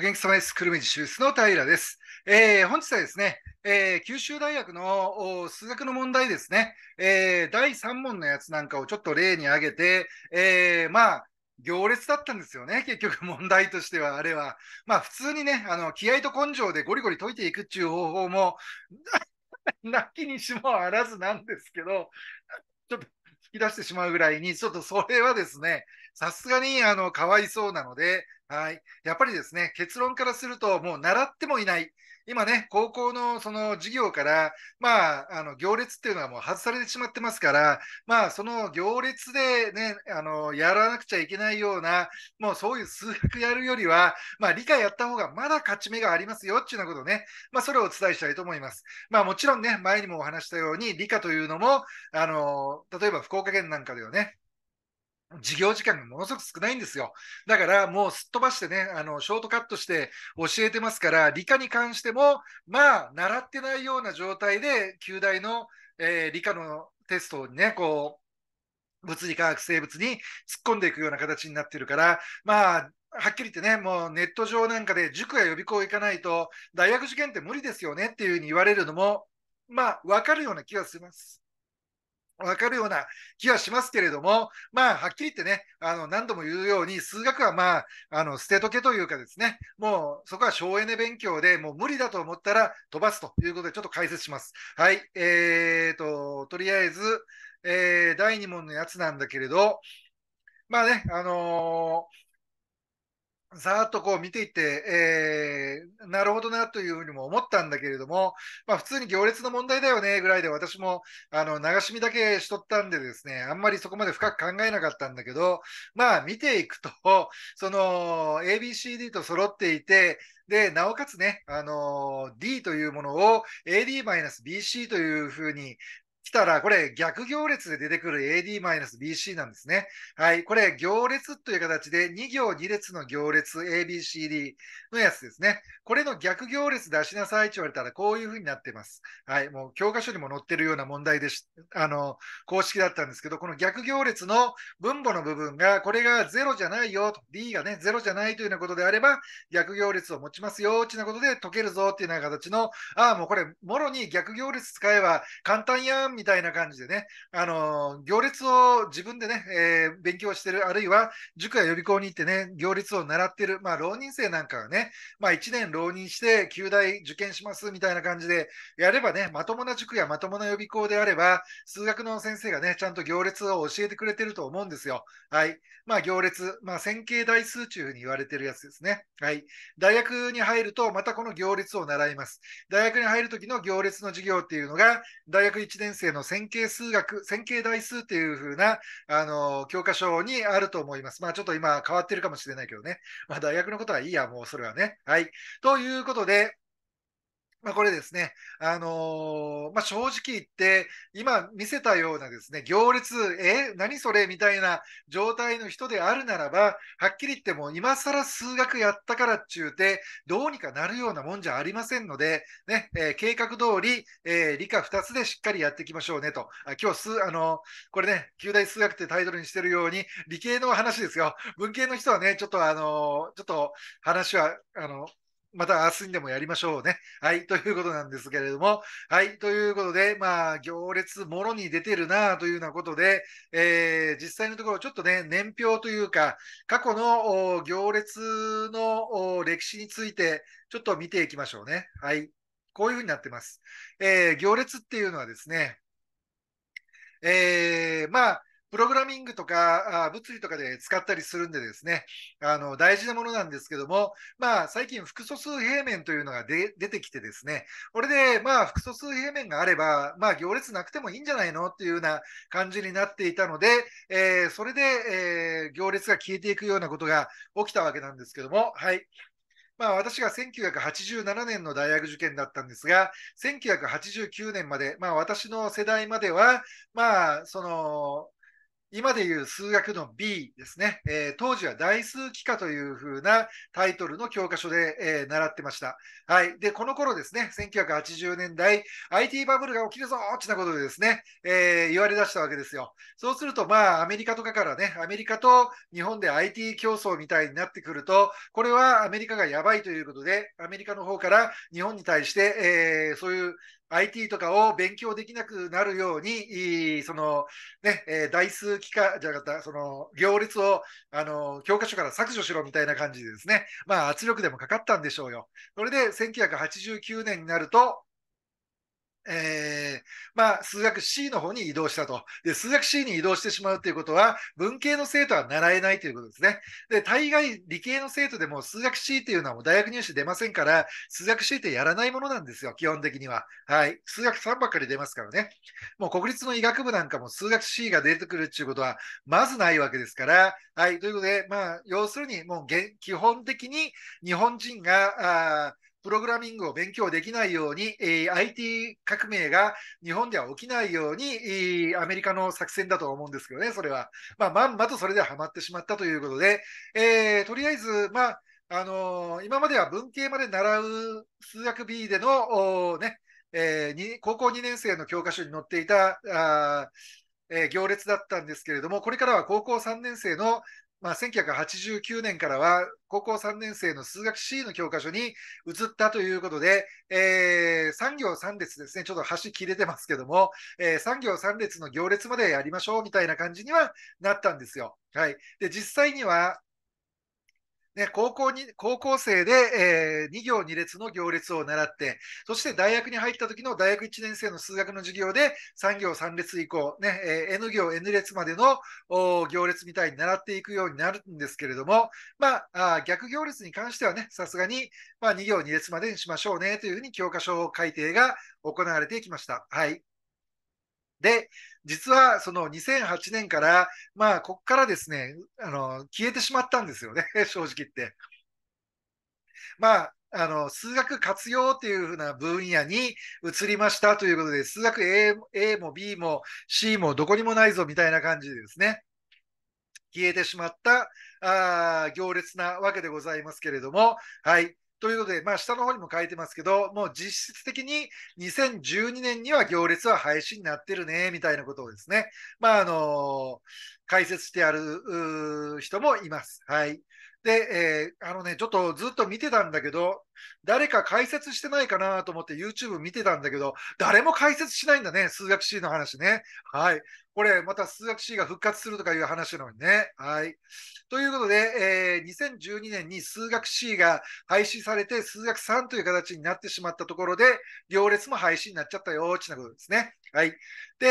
元気様です。久留米自習の平です。えー、本日はですね、えー、九州大学の数学の問題ですね、えー、第3問のやつなんかをちょっと例に挙げて、えまあ、行列だったんですよね、結局問題としては、あれは。まあ、普通にね、あの、気合と根性でゴリゴリ解いていくっていう方法も、なきにしもあらずなんですけど、ちょっと引き出してしまうぐらいに、ちょっとそれはですね、さすがにあのかわいそうなので、はい、やっぱりですね結論からすると、もう習ってもいない、今ね、高校のその授業から、まあ、あの行列っていうのはもう外されてしまってますから、まあ、その行列で、ね、あのやらなくちゃいけないような、もうそういう数学やるよりは、まあ、理科やった方がまだ勝ち目がありますよっていうようなことをね、まあ、それをお伝えしたいと思います。まあ、もちろんね、前にもお話したように、理科というのも、あの例えば福岡県なんかではね、授業時間がものすごく少ないんですよ。だからもうすっ飛ばしてね、あの、ショートカットして教えてますから、理科に関しても、まあ、習ってないような状態で、旧大の、えー、理科のテストにね、こう、物理科学生物に突っ込んでいくような形になってるから、まあ、はっきり言ってね、もうネット上なんかで塾や予備校行かないと、大学受験って無理ですよねっていうふうに言われるのも、まあ、わかるような気がします。分かるような気はしますけれども、まあ、はっきり言ってね、あの何度も言うように、数学は、まあ、あの捨てとけというかですね、もうそこは省エネ勉強でもう無理だと思ったら飛ばすということで、ちょっと解説します。はい、えーと、とりあえず、えー、第2問のやつなんだけれど、まあね、あのーざーっとこう見ていて、えー、なるほどなというふうにも思ったんだけれども、まあ、普通に行列の問題だよねぐらいで私もあの流し見だけしとったんでですね、あんまりそこまで深く考えなかったんだけど、まあ見ていくと、その ABCD と揃っていて、で、なおかつね、あの D というものを AD-BC というふうに来たら、これ逆行列で出てくる AD-BC なんですね。はい。これ行列という形で2行2列の行列 ABCD のやつですね。これの逆行列出しなさいって言われたらこういうふうになってます。はい。もう教科書にも載ってるような問題でし、あの、公式だったんですけど、この逆行列の分母の部分が、これが0じゃないよと、D がね、0じゃないというようなことであれば、逆行列を持ちますよっていうようなことで解けるぞっていうような形の、ああ、もうこれ、もろに逆行列使えば簡単やんみたいな感じでね、あの行列を自分でね、えー、勉強してる、あるいは塾や予備校に行ってね、行列を習ってる、まあ、浪人生なんかはね、まあ、1年浪人して、9大受験しますみたいな感じで、やればね、まともな塾やまともな予備校であれば、数学の先生がね、ちゃんと行列を教えてくれてると思うんですよ。はい。まあ、行列、まあ、線形代数中に言われてるやつですね。はい。大学に入ると、またこの行列を習います。大学に入る時の行列の授業っていうのが、大学1年生の線形数学、線形代数っていう風な、あの、教科書にあると思います。まあ、ちょっと今変わってるかもしれないけどね。まあ、大学のことはいいや、もうそれはね。はい。ということで、まあ、これですね、あのー、まあ、正直言って、今見せたようなですね、行列、えー、何それみたいな状態の人であるならば、はっきり言っても、今更数学やったからっちゅうて、どうにかなるようなもんじゃありませんので、ね、えー、計画通り、え理科2つでしっかりやっていきましょうねと。あ今日数、あのこれね、九大数学ってタイトルにしてるように、理系の話ですよ。文系の人はね、ちょっとあのちょっと話は、あのまた明日にでもやりましょうね。はい、ということなんですけれども、はい、ということで、まあ、行列もろに出てるなというようなことで、えー、実際のところ、ちょっとね、年表というか、過去の行列の歴史について、ちょっと見ていきましょうね。はい、こういうふうになってます。えー、行列っていうのはですね、えー、まあ、プログラミングとか物理とかで使ったりするんでですね、あの大事なものなんですけども、まあ、最近、複素数平面というのが出てきてですね、これで、まあ、複素数平面があれば、まあ、行列なくてもいいんじゃないのっていうような感じになっていたので、えー、それで、えー、行列が消えていくようなことが起きたわけなんですけども、はい。まあ、私が1987年の大学受験だったんですが、1989年まで、まあ、私の世代までは、まあ、その、今でいう数学の B ですね、えー、当時は代数幾何というふうなタイトルの教科書で、えー、習ってました。はい。で、この頃ですね、1980年代、IT バブルが起きるぞってなことでですね、えー、言われ出したわけですよ。そうすると、まあ、アメリカとかからね、アメリカと日本で IT 競争みたいになってくると、これはアメリカがやばいということで、アメリカの方から日本に対して、えそういう IT とかを勉強できなくなるように、そのね、え台数期間、じゃなかった、その行列を、あの、教科書から削除しろみたいな感じでですね、まあ圧力でもかかったんでしょうよ。それで1989年になると、えー、まあ、数学 C の方に移動したと。で、数学 C に移動してしまうということは、文系の生徒は習えないということですね。で、大概理系の生徒でも数学 C というのはもう大学入試出ませんから、数学 C ってやらないものなんですよ、基本的には。はい。数学3ばっかり出ますからね。もう国立の医学部なんかも数学 C が出てくるっていうことは、まずないわけですから、はい。ということで、まあ、要するに、もう基本的に日本人が、あプログラミングを勉強できないように、えー、IT 革命が日本では起きないように、えー、アメリカの作戦だと思うんですけどね、それは。まあ、まんまとそれではまってしまったということで、えー、とりあえず、まあ、あのー、今までは文系まで習う数学 B での、ね、えー、高校2年生の教科書に載っていた、あえー、行列だったんですけれども、これからは高校3年生のまあ、1989年からは高校3年生の数学 C の教科書に移ったということで、えー、産業3列ですね、ちょっと端切れてますけども、えー、産業3列の行列までやりましょうみたいな感じにはなったんですよ。はい。で、実際には、ね、高校に高校生で、えー、2行2列の行列を習って、そして大学に入った時の大学1年生の数学の授業で3行3列以降、ねえー、N 行 N 列までの行列みたいに習っていくようになるんですけれども、まあ、あ逆行列に関してはね、さすがに、まあ、2行2列までにしましょうねというふうに教科書改定が行われてきました。はいで、実はその2008年から、まあ、ここからですね、あの、消えてしまったんですよね、正直言って。まあ、あの、数学活用というふうな分野に移りましたということで、数学 A, A も B も C もどこにもないぞみたいな感じでですね、消えてしまったあ行列なわけでございますけれども、はい。ということで、まあ、下の方にも書いてますけど、もう実質的に2012年には行列は廃止になってるね、みたいなことをですね、まあ、あの解説してある人もいます。はい。で、えー、あのね、ちょっとずっと見てたんだけど、誰か解説してないかなと思って YouTube 見てたんだけど、誰も解説しないんだね、数学 C の話ね。はい。これ、また数学 C が復活するとかいう話なのにね。はい。ということで、えー、2012年に数学 C が廃止されて、数学3という形になってしまったところで、行列も廃止になっちゃったよ、ちなことですね。はい。で、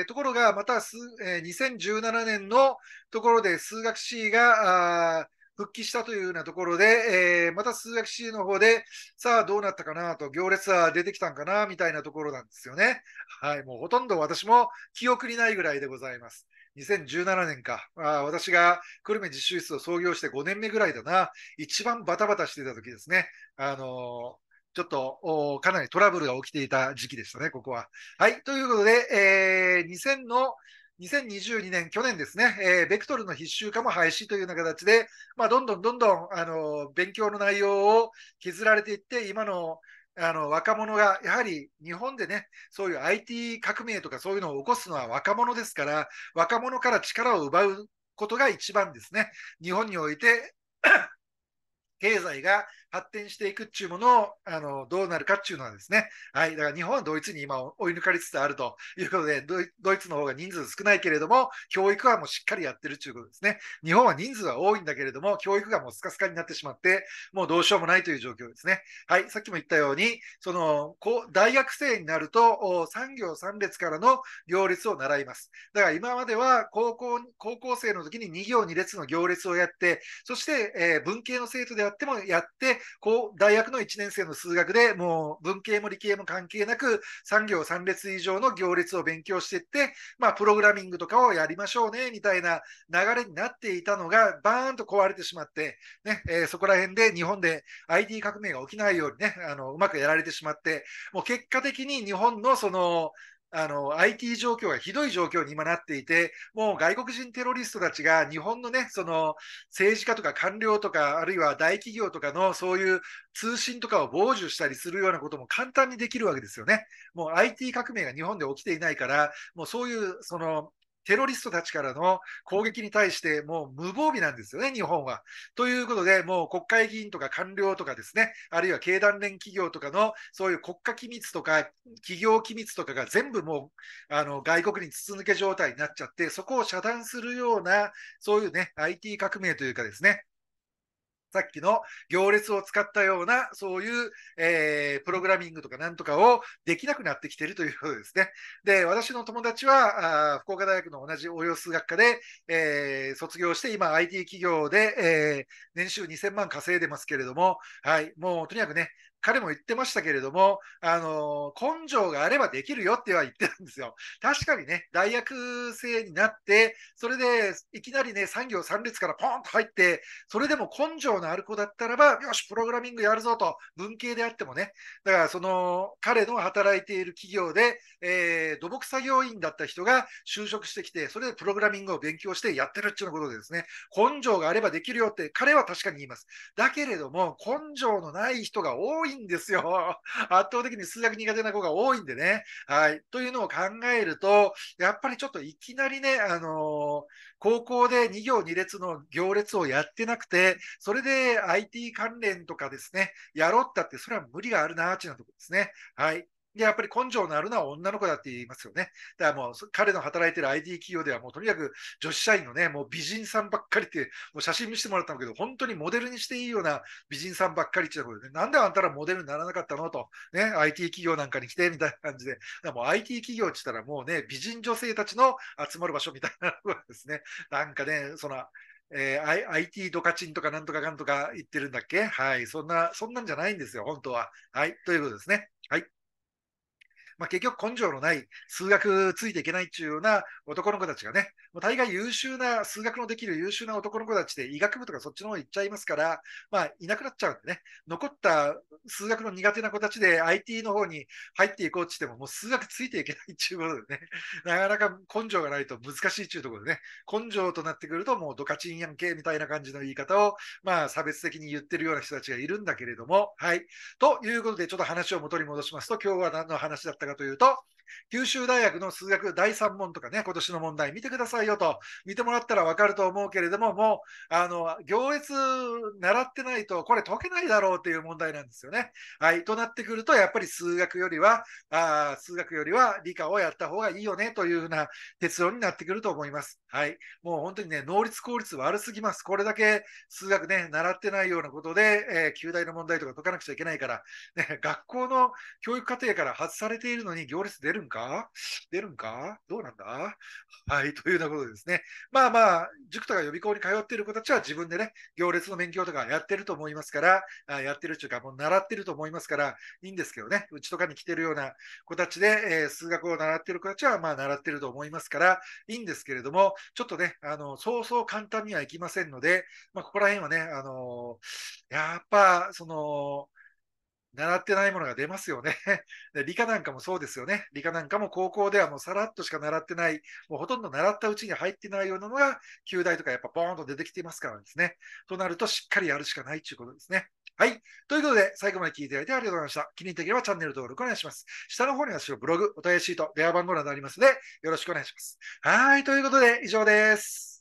えー、ところが、またえー、2017年のところで数学 C が、復帰したというようなところで、えー、また数学 C の方で、さあどうなったかなと、行列は出てきたんかなみたいなところなんですよね。はい、もうほとんど私も記憶にないぐらいでございます。2017年か。あ私が久留米実習室を創業して5年目ぐらいだな。一番バタバタしてた時ですね。あのーちょっとかなりトラブルが起きていた時期でしたね、ここは。はい、ということで、えー、2000の2022年、去年ですね、えー、ベクトルの必修化も廃止というような形で、まあ、どんどんどんどん、あの、勉強の内容を削られていって、今の、あの、若者が、やはり日本でね、そういう IT 革命とかそういうのを起こすのは若者ですから、若者から力を奪うことが一番ですね、日本において 経済が発展していくっていうものをあのどうなるかっていうのはですね、はい、だから日本はドイツに今追い抜かれつつあるということでドイ、ドイツの方が人数少ないけれども、教育はもうしっかりやってるということですね。日本は人数は多いんだけれども、教育がもうスカスカになってしまって、もうどうしようもないという状況ですね。はい、さっきも言ったように、その大学生になると産業3列からの行列を習います。だから今までは高校高校生の時に2行2列の行列をやって、そして、えー、文系の生徒であってもやって、こう、大学の1年生の数学でもう文系も理系も関係なく、産業3列以上の行列を勉強していって、まあ、プログラミングとかをやりましょうね、みたいな流れになっていたのが、バーンと壊れてしまって、ね、えー、そこら辺で日本で IT 革命が起きないようにね、あの、うまくやられてしまって、もう結果的に日本のその、あの IT 状況がひどい状況に今なっていて、もう外国人テロリストたちが日本のね、その政治家とか官僚とか、あるいは大企業とかのそういう通信とかを傍受したりするようなことも簡単にできるわけですよね。もう IT 革命が日本で起きていないから、もうそういうそのテロリストたちからの攻撃に対してもう無防備なんですよね、日本は。ということで、もう国会議員とか官僚とかですね、あるいは経団連企業とかのそういう国家機密とか企業機密とかが全部もうあの外国に筒抜け状態になっちゃって、そこを遮断するような、そういうね、IT 革命というかですね、さっきの行列を使ったような、そういう、えー、プログラミングとかなんとかをできなくなってきてるということですね。で、私の友達は、あ福岡大学の同じ応用数学科で、えー、卒業して、今 IT 企業で、えー、年収2000万稼いでますけれども、はい、もうとにかくね、彼も言ってましたけれども、あの根性があればできるよっては言ってるんですよ。確かにね、大学生になって、それでいきなりね、産業3列からポンと入って、それでも根性のある子だったらば、よし、プログラミングやるぞと、文系であってもね、だからその彼の働いている企業で、えー、土木作業員だった人が就職してきて、それでプログラミングを勉強してやってるっていうことでですね、根性があればできるよって、彼は確かに言います。だけれども、根性のない人が多いんですよ。圧倒的に数学苦手な子が多いんでね。はい。というのを考えると、やっぱりちょっといきなりね、あのー、高校で2行2列の行列をやってなくて、それで IT 関連とかですね、やろうったって、それは無理があるなーっていうなところですね。はい。で、やっぱり根性のあるのは女の子だって言いますよね。だからもう、彼の働いてる IT 企業ではもうとにかく女子社員のね、もう美人さんばっかりって、もう写真見せてもらったんだけど、本当にモデルにしていいような美人さんばっかりってことで、ね、なんであんたらモデルにならなかったのと、ね、IT 企業なんかに来て、みたいな感じで、だもう IT 企業って言ったらもうね、美人女性たちの集まる場所みたいなのがですね、なんかね、その、えー、IT ドカチンとかなんとかかんとか言ってるんだっけはい、そんな、そんなんじゃないんですよ、本当は。はい、ということですね。はい。まあ、結局根性のない数学ついていけないっていうような男の子たちがね、もう大概優秀な、数学のできる優秀な男の子たちで医学部とかそっちの方行っちゃいますから、まあ、いなくなっちゃうんでね、残った数学の苦手な子たちで IT の方に入っていこうって言っても、もう数学ついていけないっていうことでね、なかなか根性がないと難しいっていうところでね、根性となってくるともうドカチンやんけみたいな感じの言い方を、まあ、差別的に言ってるような人たちがいるんだけれども、はい。ということで、ちょっと話を元に戻しますと、今日は何の話だったかというと、九州大学の数学第3問とかね、今年の問題見てくださいよと、見てもらったら分かると思うけれども、もう、あの、行列習ってないと、これ解けないだろうっていう問題なんですよね。はい。となってくると、やっぱり数学よりは、あ数学よりは理科をやった方がいいよねというふうな結論になってくると思います。はい。もう本当にね、能率効率悪すぎます。これだけ数学ね、習ってないようなことで、えー、旧大の問題とか解かなくちゃいけないから、ね、学校の教育課程から外されているのに行列出るるんか出るんかどうなんだはい、というようなことですね。まあまあ、塾とか予備校に通っている子たちは自分でね、行列の勉強とかやってると思いますから、あやってるっていうか、もう習ってると思いますから、いいんですけどね、うちとかに来てるような子たちで、えー、数学を習ってる子たちは、まあ習ってると思いますから、いいんですけれども、ちょっとね、あの、そうそう簡単にはいきませんので、まあ、ここら辺はね、あのー、やっぱ、その、習ってないものが出ますよね。理科なんかもそうですよね。理科なんかも高校ではもうさらっとしか習ってない、もうほとんど習ったうちに入ってないようなのが、9大とかやっぱボーンと出てきていますからですね。となると、しっかりやるしかないということですね。はい。ということで、最後まで聞いていただいてありがとうございました。気に入っていければチャンネル登録お願いします。下の方に私のブログ、お問い合わせシート、電話番号などありますので、よろしくお願いします。はい。ということで、以上です。